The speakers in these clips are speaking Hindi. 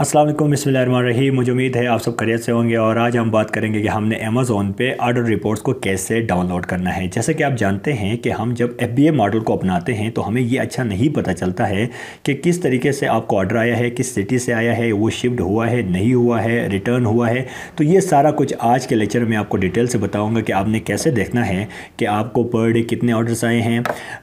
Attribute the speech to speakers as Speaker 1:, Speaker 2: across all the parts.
Speaker 1: असलम बसमीम मुझे उम्मीद है आप सब करियर से होंगे और आज हम बात करेंगे कि हमने अमेज़ोन पे आर्डर रिपोर्ट्स को कैसे डाउनलोड करना है जैसे कि आप जानते हैं कि हम जब एफ बी ए मॉडल को अपनाते हैं तो हमें ये अच्छा नहीं पता चलता है कि किस तरीके से आपको ऑर्डर आया है किस सिटी से आया है वो शिफ्ट हुआ है नहीं हुआ है रिटर्न हुआ है तो ये सारा कुछ आज के लेक्चर में आपको डिटेल से बताऊँगा कि आपने कैसे देखना है कि आपको पर डे कितने ऑर्डर्स आए हैं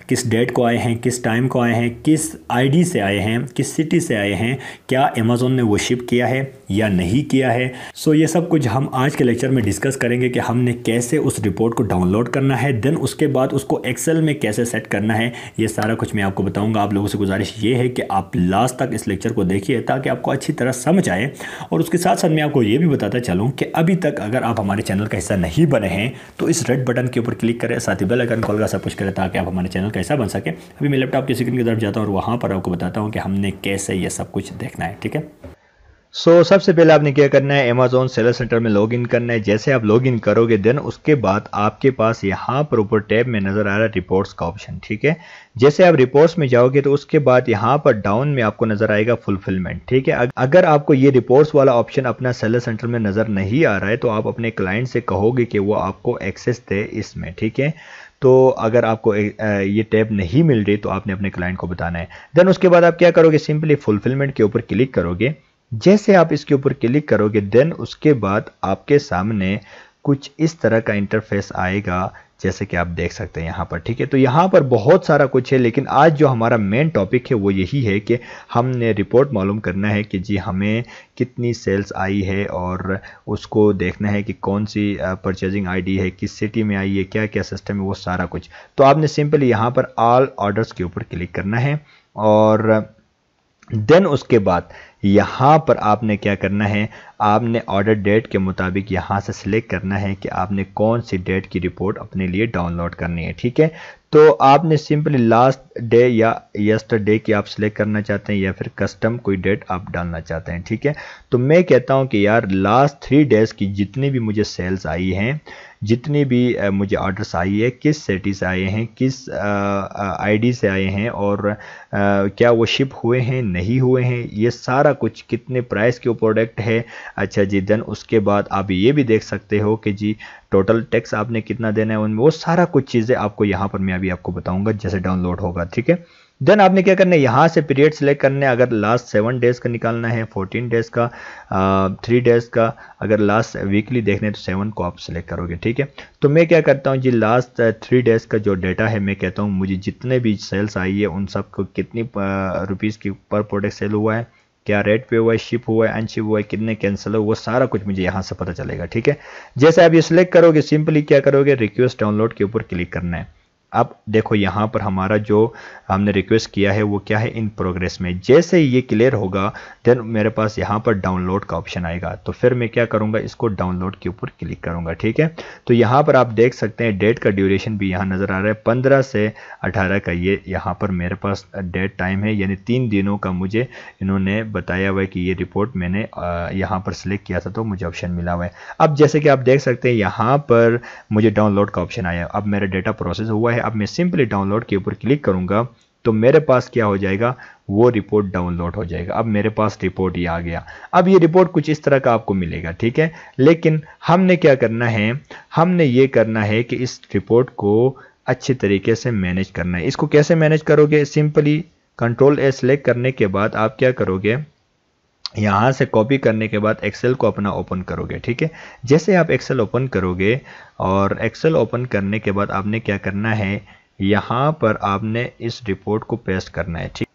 Speaker 1: किस डेट को आए हैं किस टाइम को आए हैं किस आई डी से आए हैं किस सिटी से आए हैं क्या अमेज़ोन हमने शिप किया है या नहीं किया है सो ये सब कुछ हम आज के लेक्चर में डिस्कस करेंगे कि हमने कैसे उस रिपोर्ट को डाउनलोड करना है देन उसके बाद उसको एक्सेल में कैसे सेट करना है ये सारा कुछ मैं आपको बताऊंगा आप लोगों से गुजारिश ये है कि आप लास्ट तक इस लेक्चर को देखिए ताकि आपको अच्छी तरह समझ आए और उसके साथ साथ मैं आपको ये भी बताता चलूँ कि अभी तक अगर आप हमारे चैनल का हिस्सा नहीं बने हैं तो इस रेड बटन के ऊपर क्लिक करें साथ ही बेल अगर कॉल का सब कुछ करें ताकि आप हमारे चैनल का हिस्सा बन सके अभी मैं लैपटॉप की स्क्रीन की तरफ जाता हूँ और वहाँ पर आपको बताता हूँ कि हमने कैसे ये सब कुछ देखना है ठीक है सो so, सबसे पहले आपने क्या करना है अमेजोन सेलर सेंटर में लॉगिन करना है जैसे आप लॉगिन करोगे देन उसके बाद आपके पास यहाँ पर ऊपर टैब में नज़र आ रहा है रिपोर्ट्स का ऑप्शन ठीक है जैसे आप रिपोर्ट्स में जाओगे तो उसके बाद यहाँ पर डाउन में आपको नज़र आएगा फुलफिलमेंट ठीक है अगर आपको ये रिपोर्ट्स वाला ऑप्शन अपना सेलर सेंटर में नज़र नहीं आ रहा है तो आप अपने क्लाइंट से कहोगे कि वो आपको एक्सेस दे इसमें ठीक है तो अगर आपको ये टैब नहीं मिल रही तो आपने अपने क्लाइंट को बताना है देन उसके बाद आप क्या करोगे सिंपली फुलफिलमेंट के ऊपर क्लिक करोगे जैसे आप इसके ऊपर क्लिक करोगे देन उसके बाद आपके सामने कुछ इस तरह का इंटरफेस आएगा जैसे कि आप देख सकते हैं यहाँ पर ठीक है तो यहाँ पर बहुत सारा कुछ है लेकिन आज जो हमारा मेन टॉपिक है वो यही है कि हमने रिपोर्ट मालूम करना है कि जी हमें कितनी सेल्स आई है और उसको देखना है कि कौन सी परचेजिंग आईडी है किस सिटी में आई है क्या क्या सिस्टम है वो सारा कुछ तो आपने सिंपली यहाँ पर आल ऑर्डर्स के ऊपर क्लिक करना है और देन उसके बाद यहाँ पर आपने क्या करना है आपने ऑर्डर डेट के मुताबिक यहाँ से सिलेक्ट करना है कि आपने कौन सी डेट की रिपोर्ट अपने लिए डाउनलोड करनी है ठीक है तो आपने सिंपली लास्ट डे या यस्टर डे की आप सिलेक्ट करना चाहते हैं या फिर कस्टम कोई डेट आप डालना चाहते हैं ठीक है तो मैं कहता हूँ कि यार लास्ट थ्री डेज की जितनी भी मुझे सेल्स आई हैं जितनी भी मुझे ऑर्डर्स आई है किस सिटी से आए हैं किस आईडी से आए हैं और क्या वो शिप हुए हैं नहीं हुए हैं ये सारा कुछ कितने प्राइस के प्रोडक्ट है अच्छा जी देन उसके बाद आप ये भी देख सकते हो कि जी टोटल टैक्स आपने कितना देना है उनमें वो सारा कुछ चीज़ें आपको यहाँ पर मैं अभी आपको बताऊँगा जैसे डाउनलोड होगा ठीक है देन आपने क्या करना है यहाँ से पीरियड सेलेक्ट करना है अगर लास्ट सेवन डेज का निकालना है फोर्टीन डेज का थ्री डेज का अगर लास्ट वीकली देखने तो सेवन को आप सिलेक्ट करोगे ठीक है तो मैं क्या करता हूँ जी लास्ट थ्री डेज का जो डेटा है मैं कहता हूँ मुझे जितने भी सेल्स आई है उन सबको कितनी रुपीज़ की पर प्रोडक्ट सेल हुआ है क्या रेट पे हुआ है शिप हुआ है अनशिप हुआ है कितने कैंसिल हुआ वो सारा कुछ मुझे यहाँ से पता चलेगा ठीक है जैसे आप ये सिलेक्ट करोगे सिंपली क्या करोगे रिक्वेस्ट डाउनलोड के ऊपर क्लिक करना है अब देखो यहाँ पर हमारा जो हमने रिक्वेस्ट किया है वो क्या है इन प्रोग्रेस में जैसे ये क्लियर होगा देन मेरे पास यहाँ पर डाउनलोड का ऑप्शन आएगा तो फिर मैं क्या करूँगा इसको डाउनलोड के ऊपर क्लिक करूँगा ठीक है तो यहाँ पर आप देख सकते हैं डेट का ड्यूरेशन भी यहाँ नज़र आ रहा है पंद्रह से अठारह का ये यहाँ पर मेरे पास डेट टाइम है यानी तीन दिनों का मुझे इन्होंने बताया हुआ है कि ये रिपोर्ट मैंने यहाँ पर सिलेक्ट किया था तो मुझे ऑप्शन मिला हुआ है अब जैसे कि आप देख सकते हैं यहाँ पर मुझे डाउनलोड का ऑप्शन आया अब मेरा डेटा प्रोसेस हुआ है अब मैं सिंपली डाउनलोड के ऊपर क्लिक करूंगा तो मेरे पास क्या हो जाएगा वो रिपोर्ट डाउनलोड हो जाएगा अब मेरे पास रिपोर्ट ही आ गया अब ये रिपोर्ट कुछ इस तरह का आपको मिलेगा ठीक है लेकिन हमने क्या करना है हमने ये करना है कि इस रिपोर्ट को अच्छे तरीके से मैनेज करना है इसको कैसे मैनेज करोगे सिंपली कंट्रोल ए सेलेक्ट करने के बाद आप क्या करोगे यहाँ से कॉपी करने के बाद एक्सेल को अपना ओपन करोगे ठीक है जैसे आप एक्सेल ओपन करोगे और एक्सेल ओपन करने के बाद आपने क्या करना है यहाँ पर आपने इस रिपोर्ट को पेस्ट करना है ठीक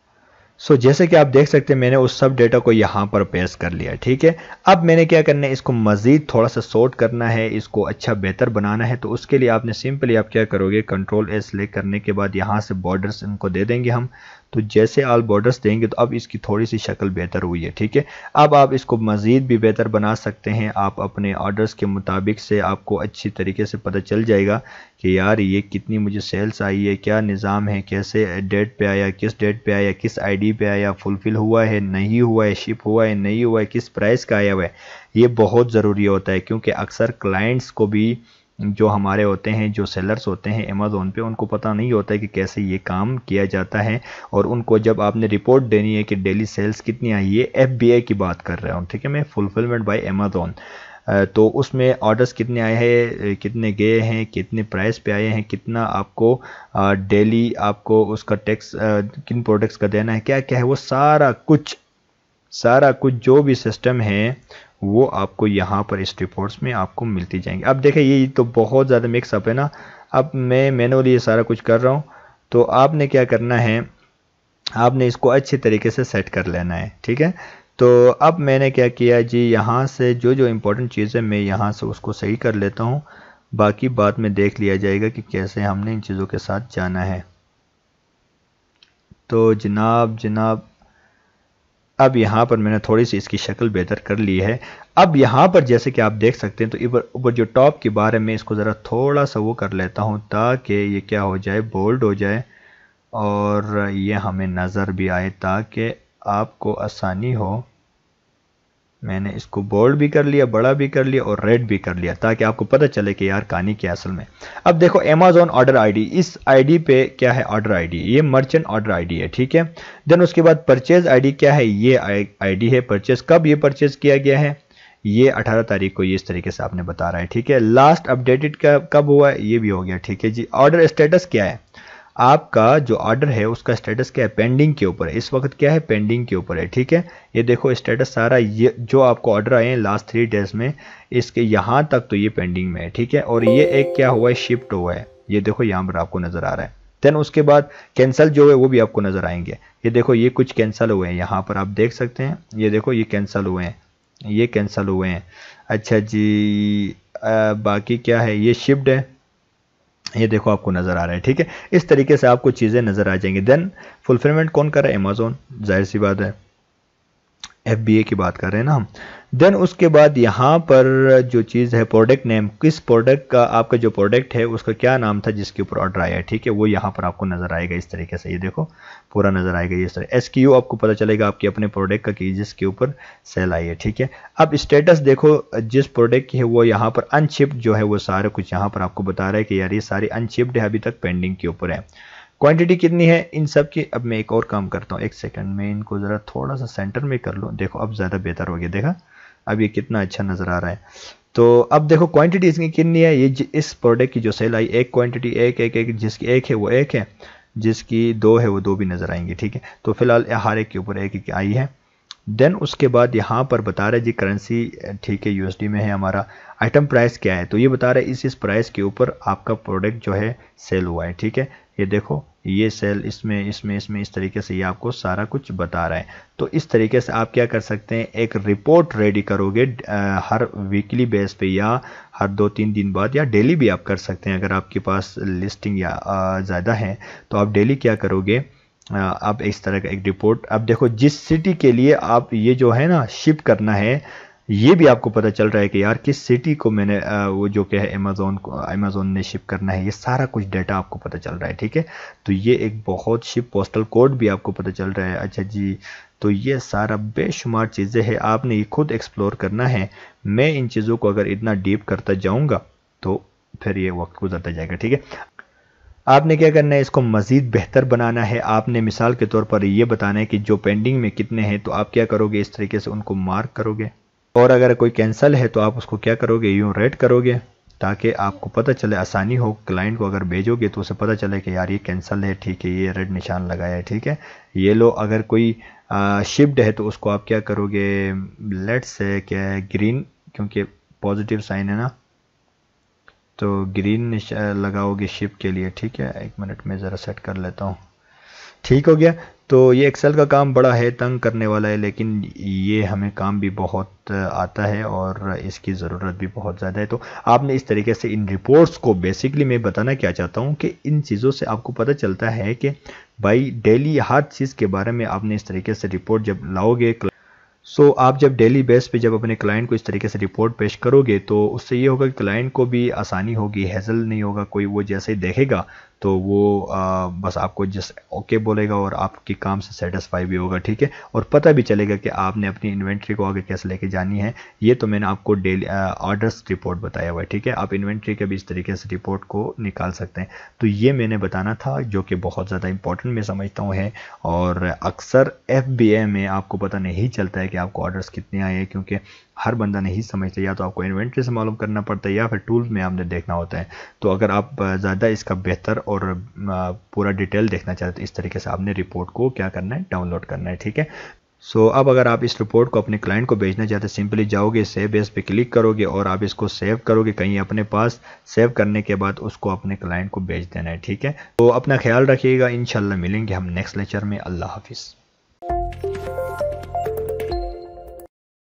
Speaker 1: सो so, जैसे कि आप देख सकते हैं मैंने उस सब डेटा को यहाँ पर पेस्ट कर लिया ठीक है अब मैंने क्या करना है इसको मज़ीद थोड़ा सा सॉर्ट करना है इसको अच्छा बेहतर बनाना है तो उसके लिए आपने सिंपली आप क्या करोगे कंट्रोल एस ले करने के बाद यहाँ से बॉर्डर्स इनको दे देंगे हम तो जैसे आल बॉर्डर्स देंगे तो अब इसकी थोड़ी सी शक्ल बेहतर हुई है ठीक है अब आप इसको मज़ीद भी बेहतर बना सकते हैं आप अपने ऑर्डर्स के मुताबिक से आपको अच्छी तरीके से पता चल जाएगा कि यार ये कितनी मुझे सेल्स आई है क्या निज़ाम है कैसे डेट पे आया किस डेट पे आया किस आईडी पे आया फुलफ़िल हुआ है नहीं हुआ है शिप हुआ है नहीं हुआ है किस प्राइस का आया हुआ है ये बहुत ज़रूरी होता है क्योंकि अक्सर क्लाइंट्स को भी जो हमारे होते हैं जो सेलर्स होते हैं अमेज़ोन पे उनको पता नहीं होता है कि कैसे ये काम किया जाता है और उनको जब आपने रिपोर्ट देनी है कि डेली सेल्स कितनी आई है एफ की बात कर रहा हूँ ठीक है मैं फुलफिलमेंट बाई अमेज़ोन तो उसमें ऑर्डर्स कितने आए हैं कितने गए हैं कितने प्राइस पे आए हैं कितना आपको डेली आपको उसका टैक्स किन प्रोडक्ट्स का देना है क्या क्या है वो सारा कुछ सारा कुछ जो भी सिस्टम है वो आपको यहाँ पर इस रिपोर्ट्स में आपको मिलती जाएंगी अब देखें ये तो बहुत ज़्यादा मिक्सअप है ना अब मैं मैनुअली ये सारा कुछ कर रहा हूँ तो आपने क्या करना है आपने इसको अच्छे तरीके से सेट कर लेना है ठीक है तो अब मैंने क्या किया जी यहाँ से जो जो इम्पोर्टेंट चीज़ है मैं यहाँ से उसको सही कर लेता हूँ बाकी बाद में देख लिया जाएगा कि कैसे हमने इन चीज़ों के साथ जाना है तो जनाब जनाब अब यहाँ पर मैंने थोड़ी सी इसकी शक्ल बेहतर कर ली है अब यहाँ पर जैसे कि आप देख सकते हैं तो ऊपर जो टॉप के बारे में इसको ज़रा थोड़ा सा वो कर लेता हूँ ताकि ये क्या हो जाए बोल्ड हो जाए और ये हमें नज़र भी आए ताकि आपको आसानी हो मैंने इसको बोल्ड भी कर लिया बड़ा भी कर लिया और रेड भी कर लिया ताकि आपको पता चले कि यार कहानी क्या असल में अब देखो अमेजोन ऑर्डर आईडी इस आईडी पे क्या है ऑर्डर आईडी ये मर्चेंट ऑर्डर आईडी है ठीक है देन उसके बाद परचेज आईडी क्या है ये आईडी है परचेज कब ये परचेज किया गया है ये 18 तारीख को ये इस तरीके से आपने बता रहा है ठीक है लास्ट अपडेटेड कब हुआ है ये भी हो गया ठीक है जी ऑर्डर स्टेटस क्या है आपका जो ऑर्डर है उसका स्टेटस क्या है पेंडिंग के ऊपर इस वक्त क्या है पेंडिंग के ऊपर है ठीक है ये देखो स्टेटस सारा ये जो आपको ऑर्डर आए हैं लास्ट थ्री डेज में इसके यहाँ तक तो ये पेंडिंग में है ठीक है और ये एक क्या हुआ है शिफ्ट हुआ है ये देखो यहाँ पर आपको नज़र आ रहा है देन उसके बाद कैंसल जो है वो भी आपको नज़र आएंगे ये देखो ये कुछ कैंसिल हुए हैं यहाँ पर आप देख सकते हैं ये देखो ये कैंसिल हुए हैं ये कैंसिल हुए हैं अच्छा जी आ, बाकी क्या है ये शिफ्ट है ये देखो आपको नज़र आ रहा है ठीक है इस तरीके से आपको चीज़ें नज़र आ जाएंगी देन फुलफिलमेंट कौन कर रहा है अमेजोन जाहिर सी बात है एफ की बात कर रहे हैं ना हम देन उसके बाद यहाँ पर जो चीज़ है प्रोडक्ट नेम किस प्रोडक्ट का आपका जो प्रोडक्ट है उसका क्या नाम था जिसके ऊपर ऑर्डर आया है ठीक है वो यहाँ पर आपको नज़र आएगा इस तरीके से ये देखो पूरा नज़र आएगा ये तरह एस आपको पता चलेगा आपके अपने प्रोडक्ट का कि जिसके ऊपर सेल आई है ठीक है अब स्टेटस देखो जिस प्रोडक्ट की है वो यहाँ पर अनशिप्ड जो है वो सारा कुछ यहाँ पर आपको बता रहा है कि यार ये सारी अनशिप्ड है अभी तक पेंडिंग के ऊपर है क्वांटिटी कितनी है इन सब की अब मैं एक और काम करता हूँ एक सेकंड में इनको ज़रा थोड़ा सा सेंटर में कर लूँ देखो अब ज़्यादा बेहतर हो गया देखा अब ये कितना अच्छा नज़र आ रहा है तो अब देखो क्वांटिटी इसकी कितनी है ये इस प्रोडक्ट की जो सेल आई एक क्वांटिटी एक एक एक जिसकी एक है वो एक है जिसकी दो है वो दो भी नज़र आएंगे ठीक है तो फिलहाल हर एक के ऊपर एक एक आई है देन उसके बाद यहाँ पर बता रहे जी करेंसी ठीक है यूएसडी में है हमारा आइटम प्राइस क्या है तो ये बता रहे इस इस प्राइस के ऊपर आपका प्रोडक्ट जो है सेल हुआ है ठीक है ये देखो ये सेल इसमें इसमें इसमें इस तरीके से ये आपको सारा कुछ बता रहा है तो इस तरीके से आप क्या कर सकते हैं एक रिपोर्ट रेडी करोगे आ, हर वीकली बेस पे या हर दो तीन दिन बाद या डेली भी आप कर सकते हैं अगर आपके पास लिस्टिंग या ज़्यादा है तो आप डेली क्या करोगे आप इस तरह का एक रिपोर्ट अब देखो जिस सिटी के लिए आप ये जो है ना शिप करना है ये भी आपको पता चल रहा है कि यार किस सिटी को मैंने वो जो क्या है अमेज़ोन को अमेज़ोन ने शिप करना है ये सारा कुछ डाटा आपको पता चल रहा है ठीक है तो ये एक बहुत शिप पोस्टल कोड भी आपको पता चल रहा है अच्छा जी तो ये सारा बेशुमार चीज़ें हैं आपने ये खुद एक्सप्लोर करना है मैं इन चीज़ों को अगर इतना डीप करता जाऊँगा तो फिर ये वक्त गुजरता जाएगा ठीक है आपने क्या करना है इसको मज़ीद बेहतर बनाना है आपने मिसाल के तौर पर यह बताना है कि जो पेंडिंग में कितने हैं तो आप क्या करोगे इस तरीके से उनको मार्क करोगे और अगर कोई कैंसिल है तो आप उसको क्या करोगे यूँ रेड करोगे ताकि आपको पता चले आसानी हो क्लाइंट को अगर भेजोगे तो उसे पता चले कि यार ये कैंसिल है ठीक है ये रेड निशान लगाया है ठीक है ये लो अगर कोई शिफ्ट है तो उसको आप क्या करोगे लेट्स है क्या है ग्रीन क्योंकि पॉजिटिव साइन है ना तो ग्रीन लगाओगे शिप के लिए ठीक है एक मिनट में ज़रा सेट कर लेता हूँ ठीक हो गया तो ये एक्सेल का काम बड़ा है तंग करने वाला है लेकिन ये हमें काम भी बहुत आता है और इसकी ज़रूरत भी बहुत ज़्यादा है तो आपने इस तरीके से इन रिपोर्ट्स को बेसिकली मैं बताना क्या चाहता हूँ कि इन चीज़ों से आपको पता चलता है कि भाई डेली हर चीज़ के बारे में आपने इस तरीके से रिपोर्ट जब लाओगे सो so, आप जब डेली बेस पे जब अपने क्लाइंट को इस तरीके से रिपोर्ट पेश करोगे तो उससे ये होगा कि क्लाइंट को भी आसानी होगी हैजल नहीं होगा कोई वो जैसे ही देखेगा तो वो आ, बस आपको जस्ट ओके बोलेगा और आपके काम से सेटिस्फाई भी होगा ठीक है और पता भी चलेगा कि आपने अपनी इन्वेंट्री को आगे कैसे लेके जानी है ये तो मैंने आपको डेली ऑर्डर्स रिपोर्ट बताया हुआ है ठीक है आप इन्वेंट्री के भी इस तरीके से रिपोर्ट को निकाल सकते हैं तो ये मैंने बताना था जो कि बहुत ज़्यादा इंपॉर्टेंट मैं समझता हूँ है और अक्सर एफ में आपको पता नहीं चलता है कि आपको ऑर्डर्स कितने आए हैं क्योंकि हर बंदा नहीं समझता या तो आपको इन्वेंट्री से मालूम करना पड़ता है या फिर टूल में आपने देखना होता है तो अगर आप ज़्यादा इसका बेहतर और पूरा डिटेल देखना चाहते हैं तो इस तरीके से आपने रिपोर्ट को क्या करना है डाउनलोड करना है ठीक है सो so, अब अगर आप इस रिपोर्ट को अपने क्लाइंट को भेजना चाहते हैं सिंपली जाओगे सेव बेस पे क्लिक करोगे और आप इसको सेव करोगे कहीं अपने पास सेव करने के बाद उसको अपने क्लाइंट को भेज देना है ठीक है तो अपना ख्याल रखिएगा इन मिलेंगे हम नेक्स्ट लेक्चर में अल्लाह हाफिज़